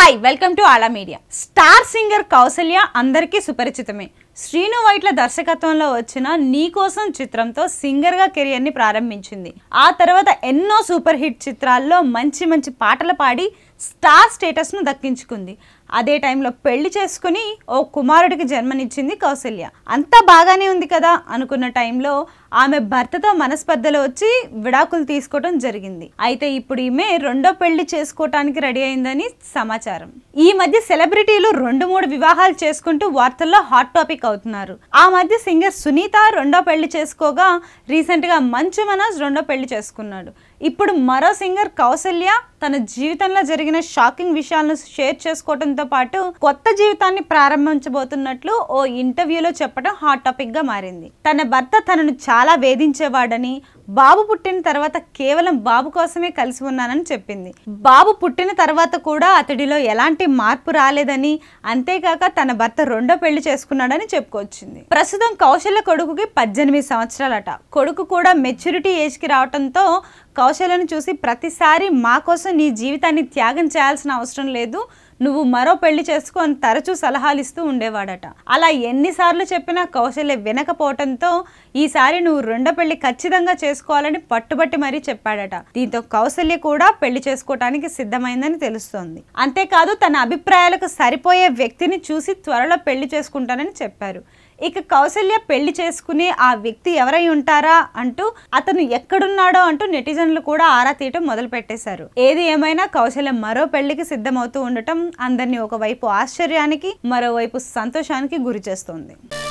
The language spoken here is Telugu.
హాయ్ వెల్కమ్ టు ఆలా మీడియా స్టార్ సింగర్ కౌసల్య అందరికీ సుపరిచితమే శ్రీను వైట్ల దర్శకత్వంలో వచ్చిన నీకోసం చిత్రంతో సింగర్గా కెరియర్ని ప్రారంభించింది ఆ తర్వాత ఎన్నో సూపర్ హిట్ చిత్రాల్లో మంచి మంచి పాటలు పాడి స్టార్ స్టేటస్ను దక్కించుకుంది అదే టైంలో పెళ్లి చేసుకుని ఓ కుమారుడికి జన్మనిచ్చింది కౌసల్య అంతా బాగానే ఉంది కదా అనుకున్న టైంలో ఆమె భర్తతో మనస్పర్ధలో వచ్చి విడాకులు తీసుకోవడం జరిగింది అయితే ఇప్పుడు ఈమె రెండో పెళ్లి చేసుకోవటానికి రెడీ అయిందని సమాచారం నమస్కారం ఈ మధ్య సెలబ్రిటీలు రెండు మూడు వివాహాలు చేసుకుంటూ వార్తల్లో హాట్ టాపిక్ అవుతున్నారు ఆ మధ్య సింగర్ సునీత రెండో పెళ్లి చేసుకోగా రీసెంట్గా మంచు మనోజ్ రెండో పెళ్లి చేసుకున్నాడు ఇప్పుడు మరో సింగర్ కౌసల్య తన జీవితంలో జరిగిన షాకింగ్ విషయాలను షేర్ చేసుకోవడంతో పాటు కొత్త జీవితాన్ని ప్రారంభించబోతున్నట్లు ఓ ఇంటర్వ్యూలో చెప్పడం హాట్ టాపిక్గా మారింది తన భర్త తనను చాలా వేధించేవాడని బాబు పుట్టిన తర్వాత కేవలం బాబు కోసమే కలిసి ఉన్నానని చెప్పింది బాబు పుట్టిన తర్వాత కూడా అతడిలో ఎలాంటి మార్పు రాలేదని అంతేకాక తన భర్త రెండో పెళ్లి చేసుకున్నాడని చెప్పుకొచ్చింది ప్రస్తుతం కౌశల్య కొడుకుకి పద్దెనిమిది సంవత్సరాలట కొడుకు కూడా మెచ్యూరిటీ ఏజ్కి రావడంతో కౌశల్యను చూసి ప్రతిసారి మా కోసం నీ జీవితాన్ని త్యాగం చేయాల్సిన అవసరం లేదు నువ్వు మరో పెళ్లి చేసుకొని తరచూ సలహాలు ఇస్తూ ఉండేవాడట అలా ఎన్నిసార్లు చెప్పినా కౌశల్య వినకపోవటంతో ఈసారి నువ్వు రెండో పెళ్లి ఖచ్చితంగా చేసుకోవాలని పట్టుబట్టి మరీ చెప్పాడట దీంతో కౌశల్య కూడా పెళ్లి చేసుకోవటానికి సిద్ధమైందని తెలుస్తోంది అంతేకాదు తన అభిప్రాయాలకు సరిపోయే వ్యక్తిని చూసి త్వరలో పెళ్లి చేసుకుంటానని చెప్పారు ఇక కౌశల్య పెళ్లి చేసుకునే ఆ వ్యక్తి ఎవరై ఉంటారా అంటూ అతను ఎక్కడున్నాడో అంటూ నెటిజన్లు కూడా ఆరా తీయటం మొదలు పెట్టేశారు ఏది ఏమైనా కౌశల్య మరో పెళ్లికి సిద్ధమవుతూ ఉండటం అందరినీ ఒకవైపు ఆశ్చర్యానికి మరోవైపు సంతోషానికి గురి చేస్తుంది